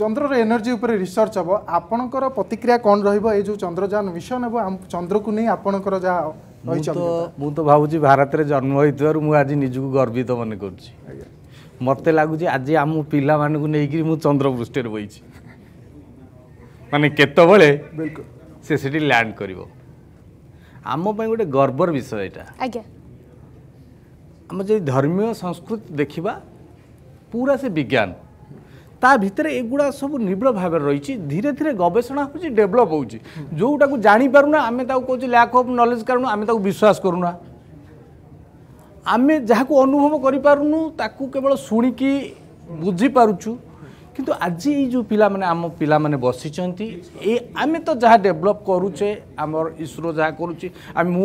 চন্দ্রর energy উপরে research হব আপনার প্রতিক্রিয়া কম রহব এই যে চন্দ্রযান মিশন এবং চন্দ্রকু নিয়ে আপনার যা রয়েছে মু তো ভাবুছি ভারতের জন্ম হয়েথার মু আজ নিজকে গর্বিত মনে করছি মতো লাগুছি আজ আম পিলা মানুষ নেই মু চন্দ্রপৃষ্ঠে বইছি মানে কেতবে সে সেটি ল্যান্ড করব আমি গোটে গর্বর বিষয় এটা আজ্ঞা আমি যদি ধর্মীয় সংস্কৃতি দেখা পুরা সে বিজ্ঞান তা ভিতরে এগুলা সব নিবিড় ভাবে রয়েছে ধীরে ধীরে গবেষণা হচ্ছে ডেভেলপ হচ্ছে যেটা জাঁপারু না আমি তাকে কোচি ল্যাক অফ নলেজ কারণ আমি তাকে বিশ্বাস করু না আমি যা অনুভব করে করিপারুনু তাকে কেবল শুণিকি বুঝিপারুছু কিন্তু আজি এই যে পিলা মানে আম পিলা মানে বসিছেন এ আমি তো যা ডেভেলপ করুছে আমার ইসরো যা করুছে আমি মু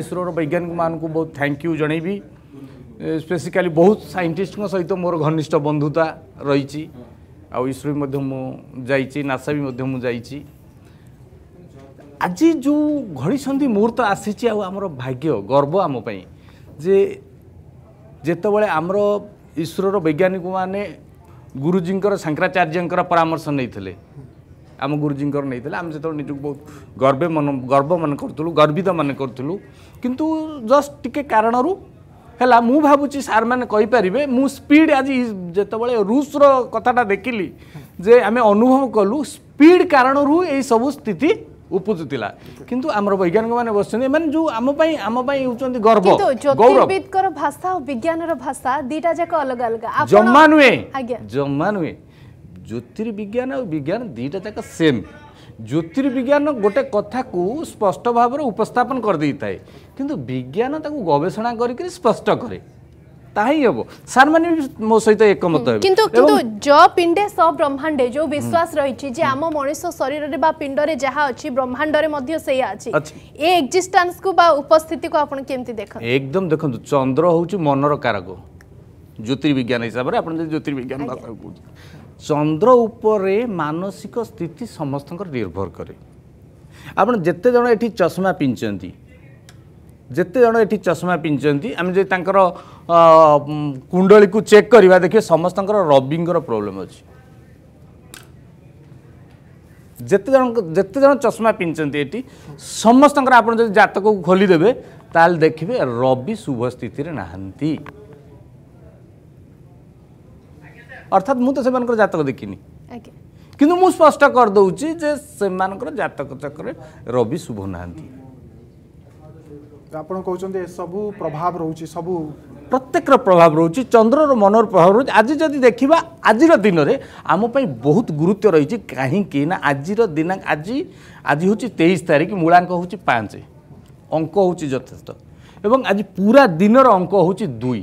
ইসরোর বৈজ্ঞানিক মানুষ বহু থ্যাংক ইউ জনাইবি ସ୍ପେସିକାଲି ବହୁତ ସାଇଣ୍ଟିଷ୍ଟଙ୍କ ସହିତ ମୋର ଘନିଷ୍ଠ ବନ୍ଧୁତା ରହିଛି ଆଉ ଇସ୍ରୋ ବି ମଧ୍ୟ ମୁଁ ଯାଇଛି ନାସା ବି ମଧ୍ୟ ମୁଁ ଯାଇଛି ଆଜି ଯେଉଁ ଘଡ଼ିସନ୍ଧି ମୁହୂର୍ତ୍ତ ଆସିଛି ଆଉ ଆମର ଭାଗ୍ୟ ଗର୍ବ ଆମ ପାଇଁ ଯେ ଯେତେବେଳେ ଆମର ଇସ୍ରୋର ବୈଜ୍ଞାନିକମାନେ ଗୁରୁଜୀଙ୍କର ଶଙ୍କରାଚାର୍ଯ୍ୟଙ୍କର ପରାମର୍ଶ ନେଇଥିଲେ ଆମ ଗୁରୁଜୀଙ୍କର ନେଇଥିଲେ ଆମେ ସେତେବେଳେ ନିଜକୁ ବହୁତ ଗର୍ବେ ମନ ଗର୍ବ ମନେ କରୁଥିଲୁ ଗର୍ବିତ ମନେ କରୁଥିଲୁ କିନ୍ତୁ ଜଷ୍ଟ ଟିକେ କାରଣରୁ ହେଲା ମୁଁ ଭାବୁଛି ସାର୍ମାନେ କହିପାରିବେ ମୁଁ ସ୍ପିଡ୍ ଆଜି ଯେତେବେଳେ ରୁଷର କଥାଟା ଦେଖିଲି ଯେ ଆମେ ଅନୁଭବ କଲୁ ସ୍ପିଡ୍ କାରଣରୁ ଏଇ ସବୁ ସ୍ଥିତି ଉପୁଜୁଥିଲା କିନ୍ତୁ ଆମର ବୈଜ୍ଞାନିକ ମାନେ ବସିଛନ୍ତି ଏମାନେ ଯୋଉ ଆମ ପାଇଁ ଆମ ପାଇଁ ହେଉଛନ୍ତି ଗର୍ବ ଜ୍ୟୋତିର୍ବିଦଙ୍କର ଭାଷା ଓ ବିଜ୍ଞାନର ଭାଷା ଦିଟା ଯାକ ଅଲଗା ଅଲଗା ଜମା ନୁହେଁ ଜମା ନୁହେଁ ଜ୍ୟୋତିର୍ବିଜ୍ଞାନ ଆଉ ବିଜ୍ଞାନ ଦିଟା ଯାକ ସେମ୍ ଜ୍ୟୋତିର୍ବିଜ୍ଞାନ ଗୋଟେ କଥାକୁ ସ୍ପଷ୍ଟ ଭାବରେ ଉପସ୍ଥାପନ କରିଦେଇଥାଏ କିନ୍ତୁ ବିଜ୍ଞାନ ତାକୁ ଗବେଷଣା କରିକି ସ୍ପଷ୍ଟ କରେ তাহাই হব স্যার মানে মো সহিত একমত হবে কিন্তু কিন্তু জ পিণ্ডে স ব্রহ্মাণ্ডে যে বিশ্বাস রয়েছে যে আম মনুষ্য শরীরে বা পিণ্ডরে যাহা অছি ব্রহ্মাণ্ডরে মধ্যে সেইয়া আছে এ এক্সিস্টেন্স কু বা উপস্থিতি কু আপন কেমতি দেখুন একদম দেখুন চন্দ্র হচ্ছে মনর কারক জ্যোতির্বিজ্ঞান হিসাবে আপনার জ্যোতির্বিজ্ঞান ভাষা কুচ ଚନ୍ଦ୍ର ଉପରେ ମାନସିକ ସ୍ଥିତି ସମସ୍ତଙ୍କର ନିର୍ଭର କରେ ଆପଣ ଯେତେଜଣ ଏଠି ଚଷମା ପିନ୍ଧିଛନ୍ତି ଯେତେଜଣ ଏଠି ଚଷମା ପିନ୍ଧିଛନ୍ତି ଆମେ ଯଦି ତାଙ୍କର କୁଣ୍ଡଳୀକୁ ଚେକ୍ କରିବା ଦେଖିବେ ସମସ୍ତଙ୍କର ରବିଙ୍କର ପ୍ରୋବ୍ଲେମ୍ ଅଛି ଯେତେଜଣଙ୍କ ଯେତେଜଣ ଚଷମା ପିନ୍ଧିଛନ୍ତି ଏଠି ସମସ୍ତଙ୍କର ଆପଣ ଯଦି ଜାତକକୁ ଖୋଲିଦେବେ ତାହେଲେ ଦେଖିବେ ରବି ଶୁଭ ସ୍ଥିତିରେ ନାହାନ୍ତି ଅର୍ଥାତ୍ ମୁଁ ତ ସେମାନଙ୍କର ଜାତକ ଦେଖିନି କିନ୍ତୁ ମୁଁ ସ୍ପଷ୍ଟ କରିଦେଉଛି ଯେ ସେମାନଙ୍କର ଜାତକ ଚକ୍ରରେ ରବି ଶୁଭ ନାହାନ୍ତି ଆପଣ କହୁଛନ୍ତି ସବୁ ପ୍ରଭାବ ରହୁଛି ସବୁ ପ୍ରତ୍ୟେକର ପ୍ରଭାବ ରହୁଛି ଚନ୍ଦ୍ରର ମନର ପ୍ରଭାବ ରହୁଛି ଆଜି ଯଦି ଦେଖିବା ଆଜିର ଦିନରେ ଆମ ପାଇଁ ବହୁତ ଗୁରୁତ୍ୱ ରହିଛି କାହିଁକି ନା ଆଜିର ଦିନାଙ୍କ ଆଜି ଆଜି ହେଉଛି ତେଇଶ ତାରିଖ ମୂଳାଙ୍କ ହେଉଛି ପାଞ୍ଚ ଅଙ୍କ ହେଉଛି ଯଥେଷ୍ଟ ଏବଂ ଆଜି ପୁରା ଦିନର ଅଙ୍କ ହେଉଛି ଦୁଇ